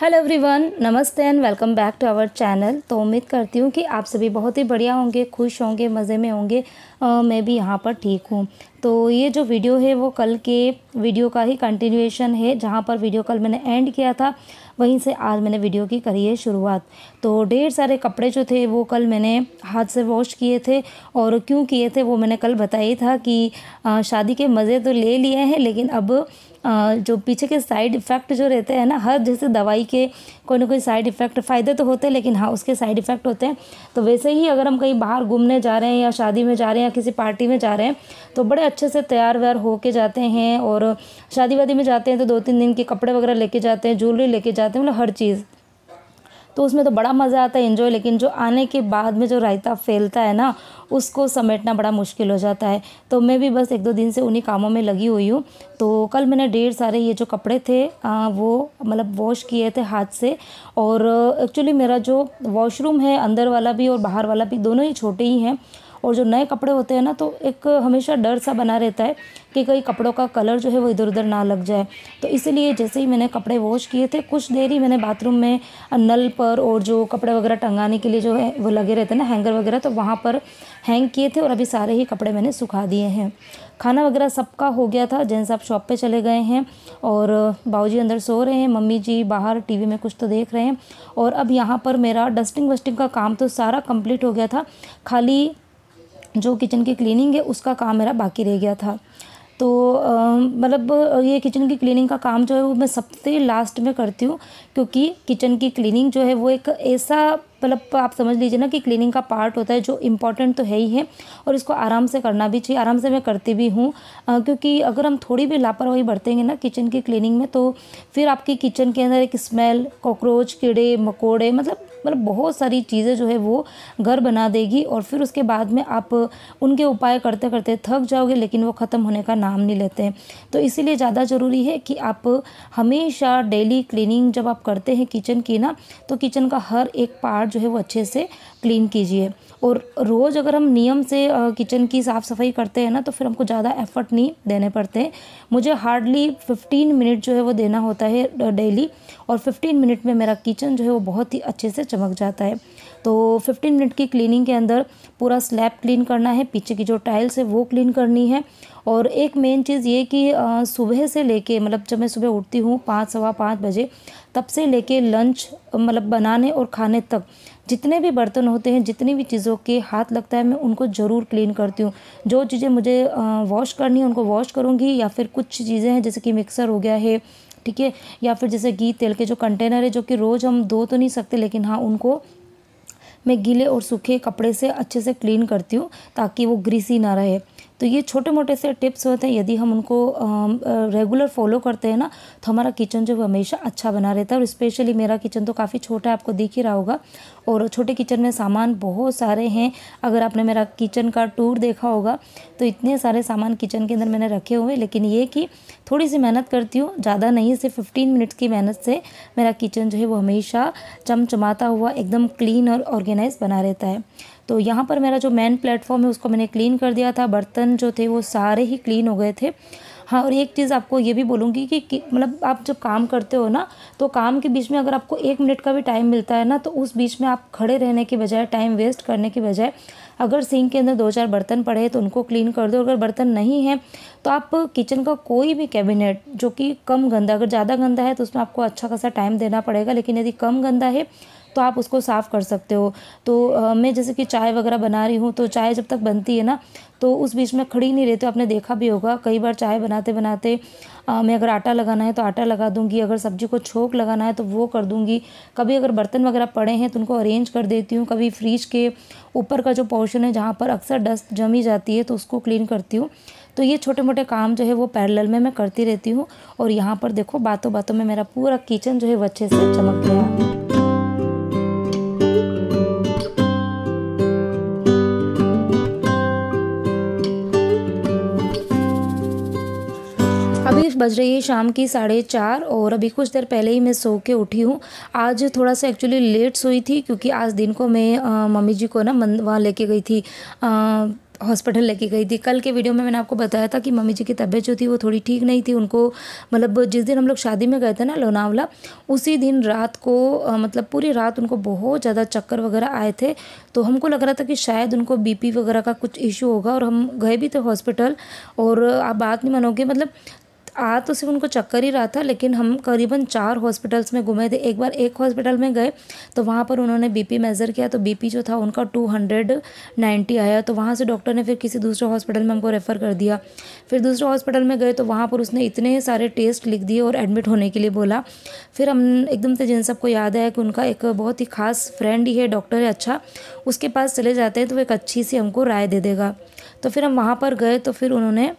hello everyone नमस्ते and welcome back to our channel तो उम्मीद करती हूँ कि आप सभी बहुत ही बढ़िया होंगे खुश होंगे मज़े में होंगे आ, मैं भी यहाँ पर ठीक हूँ तो ये जो वीडियो है वो कल के वीडियो का ही कंटिन्यूएशन है जहाँ पर वीडियो कल मैंने एंड किया था वहीं से आज मैंने वीडियो की करी है शुरुआत तो ढेर सारे कपड़े जो थे वो कल मैंने हाथ से वॉश किए थे और क्यों किए थे वो मैंने कल बताया था कि शादी के मज़े तो ले लिए हैं लेकिन अब जो पीछे के साइड इफ़ेक्ट जो रहते हैं ना हर जैसे दवाई के कोई ना कोई साइड इफ़ेक्ट फ़ायदे तो होते हैं लेकिन हाँ उसके साइड इफ़ेक्ट होते हैं तो वैसे ही अगर हम कहीं बाहर घूमने जा रहे हैं या शादी में जा रहे हैं या किसी पार्टी में जा रहे हैं तो बड़े अच्छे से तैयार व्यार होके जाते हैं और शादी वादी में जाते हैं तो दो तीन दिन के कपड़े वगैरह लेके जाते हैं ज्वेलरी लेके जाते हैं मतलब हर चीज़ तो उसमें तो बड़ा मज़ा आता है इन्जॉय लेकिन जो आने के बाद में जो रायता फैलता है ना उसको समेटना बड़ा मुश्किल हो जाता है तो मैं भी बस एक दो दिन से उन्हीं कामों में लगी हुई हूँ तो कल मैंने ढेर सारे ये जो कपड़े थे आ, वो मतलब वॉश किए थे हाथ से और एक्चुअली मेरा जो वॉशरूम है अंदर वाला भी और बाहर वाला भी दोनों ही छोटे ही हैं और जो नए कपड़े होते हैं ना तो एक हमेशा डर सा बना रहता है कि कहीं कपड़ों का कलर जो है वो इधर उधर ना लग जाए तो इसीलिए जैसे ही मैंने कपड़े वॉश किए थे कुछ देर ही मैंने बाथरूम में नल पर और जो कपड़े वगैरह टंगाने के लिए जो है वो लगे रहते हैं ना हैंगर वगैरह तो वहाँ पर हैंग किए थे और अभी सारे ही कपड़े मैंने सुखा दिए हैं खाना वगैरह सबका हो गया था जैन साहब शॉप पे चले गए हैं और बाबूजी अंदर सो रहे हैं मम्मी जी बाहर टीवी में कुछ तो देख रहे हैं और अब यहाँ पर मेरा डस्टिंग वस्टिंग का काम तो सारा कंप्लीट हो गया था खाली जो किचन की क्लीनिंग है उसका काम मेरा बाकी रह गया था तो मतलब ये किचन की क्लीनिंग का काम जो है वो मैं सबसे लास्ट में करती हूँ क्योंकि किचन की क्लीनिंग जो है वो एक ऐसा मतलब आप समझ लीजिए ना कि क्लीनिंग का पार्ट होता है जो इम्पॉर्टेंट तो है ही है और इसको आराम से करना भी चाहिए आराम से मैं करती भी हूँ क्योंकि अगर हम थोड़ी भी लापरवाही बरतेंगे ना किचन की क्लीनिंग में तो फिर आपकी किचन के अंदर एक स्मेल कॉकरोच कीड़े मकोड़े मतलब मतलब बहुत सारी चीज़ें जो है वो घर बना देगी और फिर उसके बाद में आप उनके उपाय करते करते थक जाओगे लेकिन वो ख़त्म होने का नाम नहीं लेते हैं तो इसीलिए ज़्यादा ज़रूरी है कि आप हमेशा डेली क्लीनिंग जब आप करते हैं किचन की ना तो किचन का हर एक पार्ट जो है वो अच्छे से क्लीन कीजिए और रोज़ अगर हम नियम से किचन की साफ़ सफाई करते हैं ना तो फिर हमको ज़्यादा एफ़र्ट नहीं देने पड़ते मुझे हार्डली फिफ्टीन मिनट जो है वो देना होता है डेली और फिफ्टीन मिनट में मेरा किचन जो है वो बहुत ही अच्छे से चमक जाता है तो फिफ्टीन मिनट की क्लीनिंग के अंदर पूरा स्लैब क्लीन करना है पीछे की जो टाइल्स है वो क्लीन करनी है और एक मेन चीज़ ये कि सुबह से लेके मतलब जब मैं सुबह उठती हूँ पाँच सवा पाँच बजे तब से लेके लंच मतलब बनाने और खाने तक जितने भी बर्तन होते हैं जितनी भी चीज़ों के हाथ लगता है मैं उनको ज़रूर क्लीन करती हूँ जो चीज़ें मुझे वॉश करनी है उनको वॉश करूँगी या फिर कुछ चीज़ें हैं जैसे कि मिक्सर हो गया है ठीक है या फिर जैसे घी तेल के जो कंटेनर है जो कि रोज़ हम धो तो नहीं सकते लेकिन हाँ उनको मैं गीले और सूखे कपड़े से अच्छे से क्लीन करती हूँ ताकि वो ग्रीसी ना रहे तो ये छोटे मोटे से टिप्स होते हैं यदि हम उनको रेगुलर फॉलो करते हैं ना तो हमारा किचन जो हमेशा अच्छा बना रहता है और स्पेशली मेरा किचन तो काफ़ी छोटा है आपको देख ही रहा होगा और छोटे किचन में सामान बहुत सारे हैं अगर आपने मेरा किचन का टूर देखा होगा तो इतने सारे सामान किचन के अंदर मैंने रखे हुए लेकिन ये कि थोड़ी सी मेहनत करती हूँ ज़्यादा नहीं सिर्फ फिफ्टीन मिनट्स की मेहनत से मेरा किचन जो है वो हमेशा चमचमाता हुआ एकदम क्लीन और ऑर्गेनाइज बना रहता है तो यहाँ पर मेरा जो मेन प्लेटफॉर्म है उसको मैंने क्लीन कर दिया था बर्तन जो थे वो सारे ही क्लीन हो गए थे हाँ और एक चीज़ आपको ये भी बोलूँगी कि, कि मतलब आप जब काम करते हो ना तो काम के बीच में अगर आपको एक मिनट का भी टाइम मिलता है ना तो उस बीच में आप खड़े रहने के बजाय टाइम वेस्ट करने के बजाय अगर सिंक के अंदर दो चार बर्तन पड़े हैं तो उनको क्लीन कर दो अगर बर्तन नहीं है तो आप किचन का कोई भी कैबिनेट जो कि कम गंदा अगर ज़्यादा गंदा है तो उसमें आपको अच्छा खासा टाइम देना पड़ेगा लेकिन यदि कम गंदा है तो आप उसको साफ़ कर सकते हो तो मैं जैसे कि चाय वगैरह बना रही हूँ तो चाय जब तक बनती है ना तो उस बीच में खड़ी नहीं रहती आपने देखा भी होगा कई बार चाय बनाते बनाते आ, मैं अगर आटा लगाना है तो आटा लगा दूंगी अगर सब्जी को छोंक लगाना है तो वो कर दूंगी कभी अगर बर्तन वगैरह पड़े हैं तो उनको अरेंज कर देती हूँ कभी फ्रिज के ऊपर का जो पोर्शन है जहाँ पर अक्सर डस्ट जमी जाती है तो उसको क्लीन करती हूँ तो ये छोटे मोटे काम जो है वो पैरेलल में मैं करती रहती हूँ और यहाँ पर देखो बातों बातों में मेरा पूरा किचन जो है वो अच्छे से चमक गया बज रही है शाम की साढ़े चार और अभी कुछ देर पहले ही मैं सो के उठी हूँ आज थोड़ा सा एक्चुअली लेट सोई थी क्योंकि आज दिन को मैं मम्मी जी को ना मन वहाँ लेके गई थी आ, हॉस्पिटल लेके गई थी कल के वीडियो में मैंने आपको बताया था कि मम्मी जी की तबीयत जो थी वो थोड़ी ठीक नहीं थी उनको मतलब जिस दिन हम लोग शादी में गए थे ना लोनावला उसी दिन रात को मतलब पूरी रात उनको बहुत ज़्यादा चक्कर वगैरह आए थे तो हमको लग रहा था कि शायद उनको बीपी वगैरह का कुछ इशू होगा और हम गए भी थे हॉस्पिटल और आप बात नहीं मानोगे मतलब आ तो सिर्फ उनको चक्कर ही रहा था लेकिन हम करीबन चार हॉस्पिटल्स में घूमे थे एक बार एक हॉस्पिटल में गए तो वहाँ पर उन्होंने बीपी मेज़र किया तो बीपी जो था उनका टू हंड्रेड नाइन्टी आया तो वहाँ से डॉक्टर ने फिर किसी दूसरे हॉस्पिटल में हमको रेफ़र कर दिया फिर दूसरे हॉस्पिटल में गए तो वहाँ पर उसने इतने सारे टेस्ट लिख दिए और एडमिट होने के लिए बोला फिर हम एकदम से जिन सबको याद आया कि उनका एक बहुत ही खास फ्रेंड ही है डॉक्टर है अच्छा उसके पास चले जाते हैं तो एक अच्छी सी हमको राय दे देगा तो फिर हम वहाँ पर गए तो फिर उन्होंने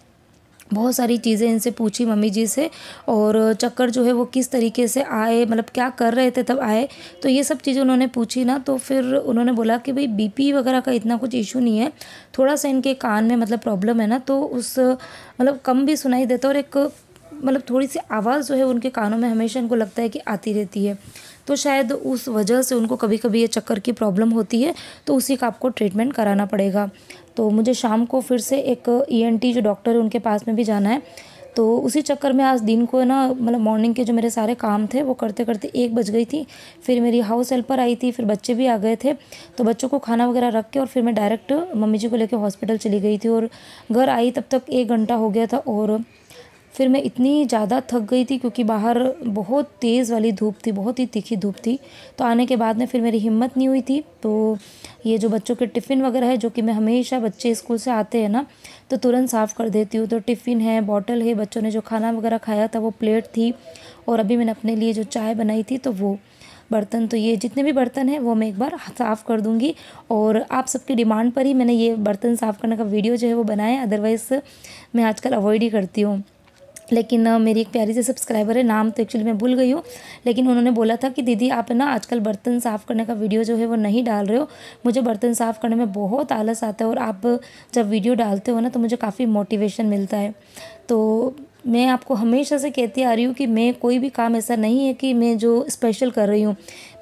बहुत सारी चीज़ें इनसे पूछी मम्मी जी से और चक्कर जो है वो किस तरीके से आए मतलब क्या कर रहे थे तब आए तो ये सब चीज़ें उन्होंने पूछी ना तो फिर उन्होंने बोला कि भाई बीपी वगैरह का इतना कुछ इशू नहीं है थोड़ा सा इनके कान में मतलब प्रॉब्लम है ना तो उस मतलब कम भी सुनाई देता और एक मतलब थोड़ी सी आवाज़ जो है उनके कानों में हमेशा इनको लगता है कि आती रहती है तो शायद उस वजह से उनको कभी कभी ये चक्कर की प्रॉब्लम होती है तो उसी का आपको ट्रीटमेंट कराना पड़ेगा तो मुझे शाम को फिर से एक ई e जो डॉक्टर है उनके पास में भी जाना है तो उसी चक्कर में आज दिन को ना मतलब मॉर्निंग के जो मेरे सारे काम थे वो करते करते एक बज गई थी फिर मेरी हाउस हेल्पर आई थी फिर बच्चे भी आ गए थे तो बच्चों को खाना वगैरह रख के और फिर मैं डायरेक्ट मम्मी जी को लेके हॉस्पिटल चली गई थी और घर आई तब तक एक घंटा हो गया था और फिर मैं इतनी ज़्यादा थक गई थी क्योंकि बाहर बहुत तेज़ वाली धूप थी बहुत ही तीखी धूप थी तो आने के बाद में फिर मेरी हिम्मत नहीं हुई थी तो ये जो बच्चों के टिफ़िन वगैरह है जो कि मैं हमेशा बच्चे स्कूल से आते हैं ना तो तुरंत साफ़ कर देती हूँ तो टिफ़िन है बॉटल है बच्चों ने जो खाना वगैरह खाया था वो प्लेट थी और अभी मैंने अपने लिए जो चाय बनाई थी तो वो बर्तन तो ये जितने भी बर्तन हैं वो मैं एक बार साफ़ कर दूंगी और आप सबकी डिमांड पर ही मैंने ये बर्तन साफ़ करने का वीडियो जो है वो बनाया अदरवाइज़ मैं आजकल अवॉइड ही करती हूँ लेकिन मेरी एक प्यारी से सब्सक्राइबर है नाम तो एक्चुअली मैं भूल गई हूँ लेकिन उन्होंने बोला था कि दीदी आप ना आजकल बर्तन साफ़ करने का वीडियो जो है वो नहीं डाल रहे हो मुझे बर्तन साफ़ करने में बहुत आलस आता है और आप जब वीडियो डालते हो ना तो मुझे काफ़ी मोटिवेशन मिलता है तो मैं आपको हमेशा से कहती आ रही हूँ कि मैं कोई भी काम ऐसा नहीं है कि मैं जो स्पेशल कर रही हूँ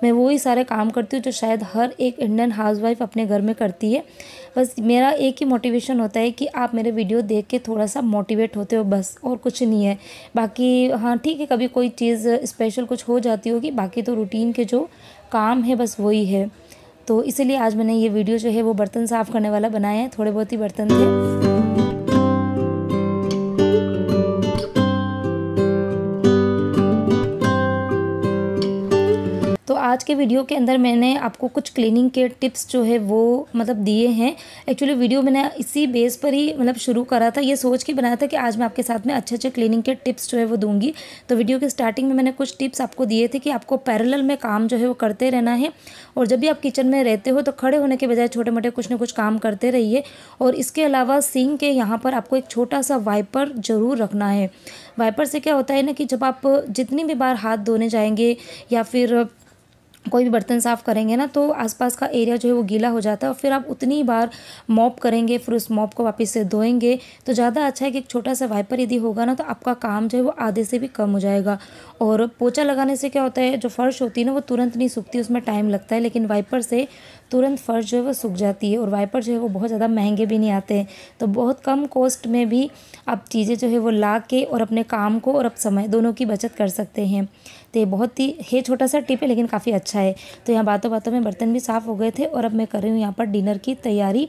मैं वही सारे काम करती हूँ जो शायद हर एक इंडियन हाउसवाइफ अपने घर में करती है बस मेरा एक ही मोटिवेशन होता है कि आप मेरे वीडियो देख के थोड़ा सा मोटिवेट होते हो बस और कुछ नहीं है बाकी हाँ ठीक है कभी कोई चीज़ स्पेशल कुछ हो जाती होगी बाकी तो रूटीन के जो काम है बस वही है तो इसीलिए आज मैंने ये वीडियो जो है वो बर्तन साफ़ करने वाला बनाया है थोड़े बहुत ही बर्तन थे आज के वीडियो के अंदर मैंने आपको कुछ क्लीनिंग के टिप्स जो है वो मतलब दिए हैं एक्चुअली वीडियो मैंने इसी बेस पर ही मतलब शुरू करा था ये सोच के बनाया था कि आज मैं आपके साथ में अच्छे अच्छे क्लीनिंग के टिप्स जो है वो दूंगी तो वीडियो के स्टार्टिंग में मैंने कुछ टिप्स आपको दिए थे कि आपको पैरल में काम जो है वो करते रहना है और जब भी आप किचन में रहते हो तो खड़े होने के बजाय छोटे मोटे कुछ ना कुछ काम करते रहिए और इसके अलावा सिंह के यहाँ पर आपको एक छोटा सा वाइपर ज़रूर रखना है वाइपर से क्या होता है ना कि जब आप जितनी भी बार हाथ धोने जाएंगे या फिर कोई भी बर्तन साफ़ करेंगे ना तो आसपास का एरिया जो है वो गीला हो जाता है और फिर आप उतनी बार मॉप करेंगे फिर उस मॉप को वापस से धोएंगे तो ज़्यादा अच्छा है कि एक छोटा सा वाइपर यदि होगा ना तो आपका काम जो है वो आधे से भी कम हो जाएगा और पोचा लगाने से क्या होता है जो फर्श होती है ना वो तुरंत नहीं सूखती उसमें टाइम लगता है लेकिन वाइपर से तुरंत फ़र्श जो है वो सूख जाती है और वाइपर जो है वो बहुत ज़्यादा महंगे भी नहीं आते हैं तो बहुत कम कॉस्ट में भी आप चीज़ें जो है वो ला के और अपने काम को और अब समय दोनों की बचत कर सकते हैं तो ये बहुत ही है छोटा सा टिप है लेकिन काफ़ी अच्छा है तो यहाँ बातों बातों में बर्तन भी साफ़ हो गए थे और अब मैं कर रही हूँ यहाँ पर डिनर की तैयारी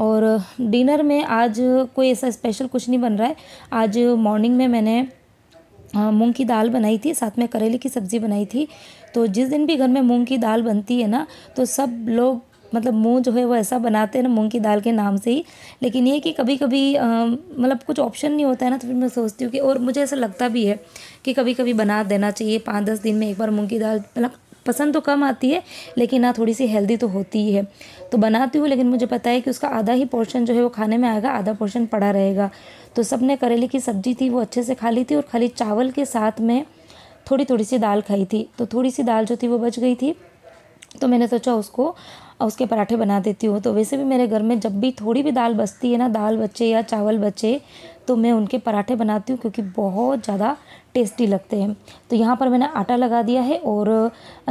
और डिनर में आज कोई ऐसा स्पेशल कुछ नहीं बन रहा है आज मॉर्निंग में मैंने हाँ, मूंग की दाल बनाई थी साथ में करेले की सब्ज़ी बनाई थी तो जिस दिन भी घर में मूंग की दाल बनती है ना तो सब लोग मतलब मुँह जो है वो ऐसा बनाते हैं ना मूंग की दाल के नाम से ही लेकिन ये कि कभी कभी मतलब कुछ ऑप्शन नहीं होता है ना तो फिर मैं सोचती हूँ कि और मुझे ऐसा लगता भी है कि कभी कभी बना देना चाहिए पाँच दस दिन में एक बार मूंग की दाल मतलब पसंद तो कम आती है लेकिन हाँ थोड़ी सी हेल्दी तो होती ही है तो बनाती हूँ लेकिन मुझे पता है कि उसका आधा ही पोर्शन जो है वो खाने में आएगा आधा पोर्शन पड़ा रहेगा तो सबने करेले की सब्जी थी वो अच्छे से खा ली थी और खाली चावल के साथ में थोड़ी थोड़ी सी दाल खाई थी तो थोड़ी सी दाल जो थी वो बच गई थी तो मैंने सोचा उसको उसके पराठे बना देती हूँ तो वैसे भी मेरे घर में जब भी थोड़ी भी दाल बचती है ना दाल बचे या चावल बचे तो मैं उनके पराठे बनाती हूँ क्योंकि बहुत ज़्यादा टेस्टी लगते हैं तो यहाँ पर मैंने आटा लगा दिया है और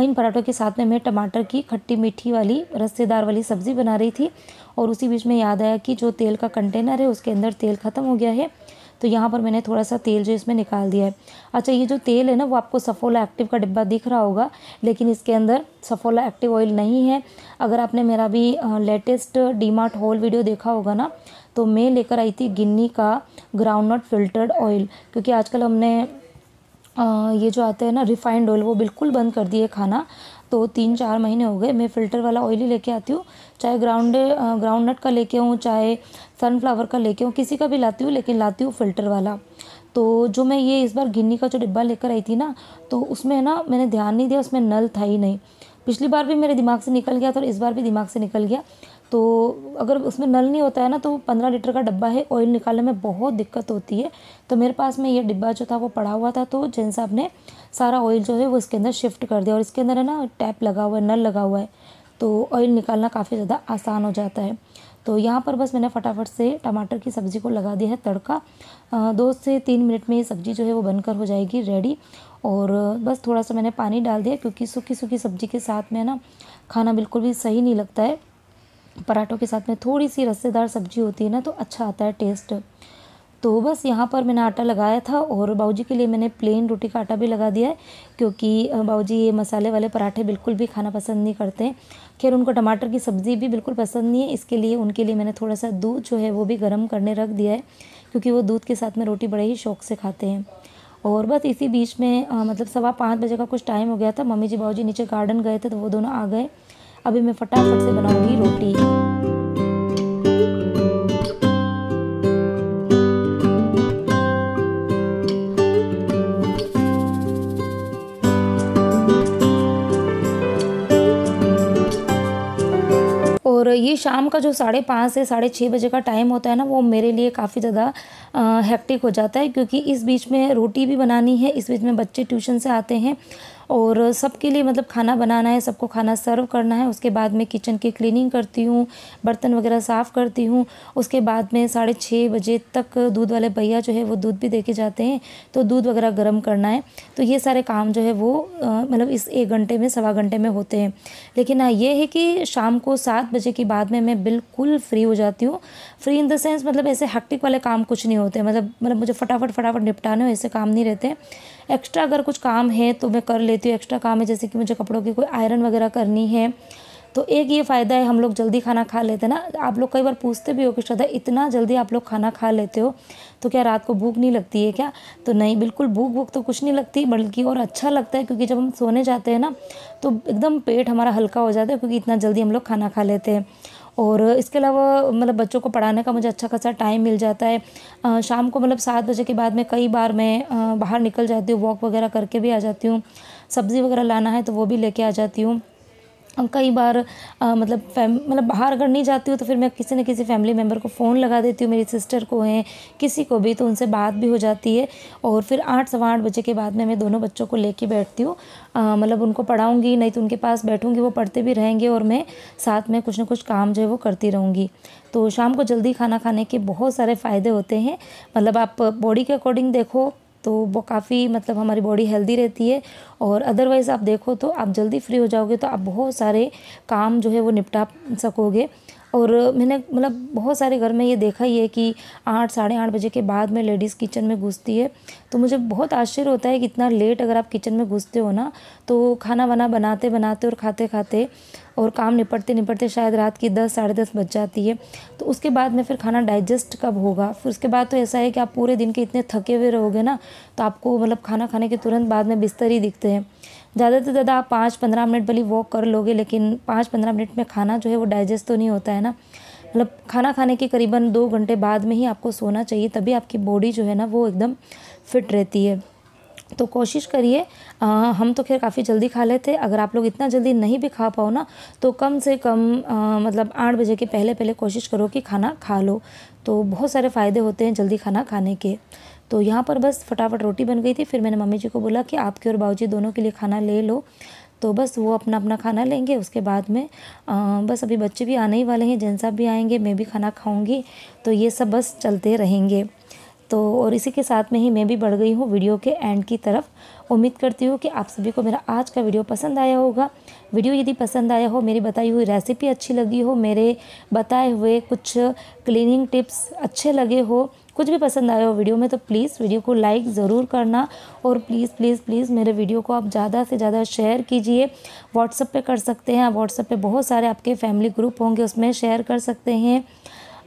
इन पराठों के साथ में मैं टमाटर की खट्टी मीठी वाली रस्सेदार वाली सब्ज़ी बना रही थी और उसी बीच में याद आया कि जो तेल का कंटेनर है उसके अंदर तेल ख़त्म हो गया है तो यहाँ पर मैंने थोड़ा सा तेल जो इसमें निकाल दिया है अच्छा ये जो तेल है ना वो आपको सफोला एक्टिव का डिब्बा दिख रहा होगा लेकिन इसके अंदर सफोला एक्टिव ऑयल नहीं है अगर आपने मेरा भी latest D Mart haul video देखा होगा ना तो मैं लेकर आई थी गिन्नी का ग्राउंड नट फिल्टर्ड ऑयल क्योंकि आजकल हमने ये जो आता है ना रिफ़ाइंड ऑयल वो बिल्कुल बंद कर दिए खाना तो तीन चार महीने हो गए मैं फ़िल्टर वाला ऑयल ही लेके आती हूँ चाहे ग्राउंड ग्राउंड नट का लेके हूँ चाहे सनफ्लावर का लेके हूँ किसी का भी लाती हूँ लेकिन लाती हूँ फ़िल्टर वाला तो जो मैं ये इस बार गिन्नी का जो डिब्बा लेकर आई थी ना तो उसमें है ना मैंने ध्यान नहीं दिया उसमें नल था ही नहीं पिछली बार भी मेरे दिमाग से निकल गया था और इस बार भी दिमाग से निकल गया तो अगर उसमें नल नहीं होता है ना तो पंद्रह लीटर का डब्बा है ऑयल निकालने में बहुत दिक्कत होती है तो मेरे पास में ये डिब्बा जो था वो पड़ा हुआ था तो जैन साहब ने सारा ऑयल जो है वो इसके अंदर शिफ्ट कर दिया और इसके अंदर है ना टैप लगा हुआ है नल लगा हुआ है तो ऑयल निकालना काफ़ी ज़्यादा आसान हो जाता है तो यहाँ पर बस मैंने फटाफट से टमाटर की सब्ज़ी को लगा दिया है तड़का दो से तीन मिनट में ये सब्ज़ी जो है वो बनकर हो जाएगी रेडी और बस थोड़ा सा मैंने पानी डाल दिया क्योंकि सूखी सूखी सब्ज़ी के साथ में ना खाना बिल्कुल भी सही नहीं लगता है पराठों के साथ में थोड़ी सी रस्सेदार सब्जी होती है ना तो अच्छा आता है टेस्ट तो बस यहाँ पर मैंने आटा लगाया था और बाऊजी के लिए मैंने प्लेन रोटी का आटा भी लगा दिया है क्योंकि बाऊजी ये मसाले वाले पराठे बिल्कुल भी खाना पसंद नहीं करते खैर उनको टमाटर की सब्ज़ी भी बिल्कुल पसंद नहीं है इसके लिए उनके लिए मैंने थोड़ा सा दूध जो है वो भी गर्म करने रख दिया है क्योंकि वो दूध के साथ में रोटी बड़े ही शौक से खाते हैं और बस इसी बीच में मतलब सवा पाँच बजे का कुछ टाइम हो गया था मम्मी जी बाबू नीचे गार्डन गए थे तो वो दोनों आ गए अभी मैं फटाफट से बनाऊंगी रोटी और ये शाम का जो साढ़े पाँच से साढ़े छः बजे का टाइम होता है ना वो मेरे लिए काफ़ी ज़्यादा हैक्टिक हो जाता है क्योंकि इस बीच में रोटी भी बनानी है इस बीच में बच्चे ट्यूशन से आते हैं और सबके लिए मतलब खाना बनाना है सबको खाना सर्व करना है उसके बाद में किचन की क्लीनिंग करती हूँ बर्तन वगैरह साफ़ करती हूँ उसके बाद में साढ़े छः बजे तक दूध वाले भैया जो है वो दूध भी देके जाते हैं तो दूध वगैरह गर्म करना है तो ये सारे काम जो है वो मतलब इस एक घंटे में सवा घंटे में होते हैं लेकिन हाँ ये है कि शाम को सात बजे के बाद में मैं बिल्कुल फ्री हो जाती हूँ फ्री इन द सेंस मतलब ऐसे हक्टिक वाले काम कुछ नहीं होते मतलब मतलब मुझे फटाफट फटाफट निपटाने हो ऐसे काम नहीं रहते एक्स्ट्रा अगर कुछ काम है तो मैं कर लेती हूँ एक्स्ट्रा काम है जैसे कि मुझे कपड़ों की कोई आयरन वगैरह करनी है तो एक ये फ़ायदा है हम लोग जल्दी खाना खा लेते हैं ना आप लोग कई बार पूछते भी हो कि श्रद्धा इतना जल्दी आप लोग खाना खा लेते हो तो क्या रात को भूख नहीं लगती है क्या तो नहीं बिल्कुल भूख भूख तो कुछ नहीं लगती बल्कि और अच्छा लगता है क्योंकि जब हम सोने जाते हैं ना तो एकदम पेट हमारा हल्का हो जाता है क्योंकि इतना जल्दी हम लोग खाना खा लेते हैं और इसके अलावा मतलब बच्चों को पढ़ाने का मुझे अच्छा खासा टाइम मिल जाता है शाम को मतलब सात बजे के बाद में कई बार मैं बाहर निकल जाती हूँ वॉक वगैरह करके भी आ जाती हूँ सब्ज़ी वगैरह लाना है तो वो भी लेके आ जाती हूँ कई बार आ, मतलब फैम मतलब बाहर अगर नहीं जाती हूँ तो फिर मैं किसी न किसी फैमिली मेम्बर को फ़ोन लगा देती हूँ मेरी सिस्टर को हैं किसी को भी तो उनसे बात भी हो जाती है और फिर आठ सवा आठ बजे के बाद में मैं दोनों बच्चों को लेके बैठती हूँ मतलब उनको पढ़ाऊँगी नहीं तो उनके पास बैठूँगी वो पढ़ते भी रहेंगे और मैं साथ में कुछ ना कुछ काम जो है वो करती रहूँगी तो शाम को जल्दी खाना खाने के बहुत सारे फ़ायदे होते हैं मतलब आप बॉडी के अकॉर्डिंग देखो तो वो काफ़ी मतलब हमारी बॉडी हेल्दी रहती है और अदरवाइज़ आप देखो तो आप जल्दी फ्री हो जाओगे तो आप बहुत सारे काम जो है वो निपटा सकोगे और मैंने मतलब बहुत सारे घर में ये देखा ही है कि आठ साढ़े आठ बजे के बाद में लेडीज़ किचन में घुसती है तो मुझे बहुत आश्चर्य होता है कि इतना लेट अगर आप किचन में घुसते हो ना तो खाना वाना बनाते बनाते और खाते खाते और काम निपटते निपटते शायद रात की दस साढ़े दस बज जाती है तो उसके बाद में फिर खाना डाइजेस्ट कब होगा फिर उसके बाद तो ऐसा है कि आप पूरे दिन के इतने थके हुए रहोगे ना तो आपको मतलब खाना खाने के तुरंत बाद में बिस्तर ही दिखते हैं ज़्यादा से ज़्यादा आप पाँच पंद्रह मिनट भली वॉक कर लोगे लेकिन पाँच पंद्रह मिनट में खाना जो है वो डाइजेस्ट तो नहीं होता है ना मतलब खाना खाने के करीबन दो घंटे बाद में ही आपको सोना चाहिए तभी आपकी बॉडी जो है ना वो एकदम फिट रहती है तो कोशिश करिए हम तो खैर काफ़ी जल्दी खा लेते अगर आप लोग इतना जल्दी नहीं भी खा पाओ ना तो कम से कम आ, मतलब आठ बजे के पहले पहले कोशिश करो कि खाना खा लो तो बहुत सारे फ़ायदे होते हैं जल्दी खाना खाने के तो यहाँ पर बस फटाफट रोटी बन गई थी फिर मैंने मम्मी जी को बोला कि आपके और बाबूजी दोनों के लिए खाना ले लो तो बस वो अपना अपना खाना लेंगे उसके बाद में आ, बस अभी बच्चे भी आने ही वाले हैं जैन साहब भी आएंगे मैं भी खाना खाऊंगी तो ये सब बस चलते रहेंगे तो और इसी के साथ में ही मैं भी बढ़ गई हूँ वीडियो के एंड की तरफ उम्मीद करती हूँ कि आप सभी को मेरा आज का वीडियो पसंद आया होगा वीडियो यदि पसंद आया हो मेरी बताई हुई रेसिपी अच्छी लगी हो मेरे बताए हुए कुछ क्लीनिंग टिप्स अच्छे लगे हो कुछ भी पसंद आया हो वीडियो में तो प्लीज़ वीडियो को लाइक ज़रूर करना और प्लीज़ प्लीज़ प्लीज़ मेरे वीडियो को आप ज़्यादा से ज़्यादा शेयर कीजिए व्हाट्सअप पे कर सकते हैं व्हाट्सअप पे बहुत सारे आपके फैमिली ग्रुप होंगे उसमें शेयर कर सकते हैं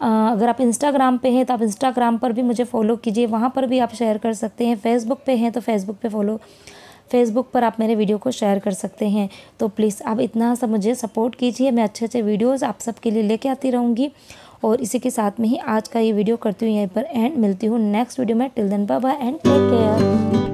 अगर आप इंस्टाग्राम पे हैं तो आप इंस्टाग्राम पर भी मुझे फॉलो कीजिए वहाँ पर भी आप शेयर कर सकते हैं फेसबुक पे हैं तो फेसबुक पे फॉलो फेसबुक पर आप मेरे वीडियो को शेयर कर सकते हैं तो प्लीज़ आप इतना सा मुझे सपोर्ट कीजिए मैं अच्छे अच्छे वीडियोज़ आप सबके लिए लेके आती रहूँगी और इसी के साथ में ही आज का ये वीडियो करती हूँ यहीं पर एंड मिलती हूँ नेक्स्ट वीडियो में till then bye and take care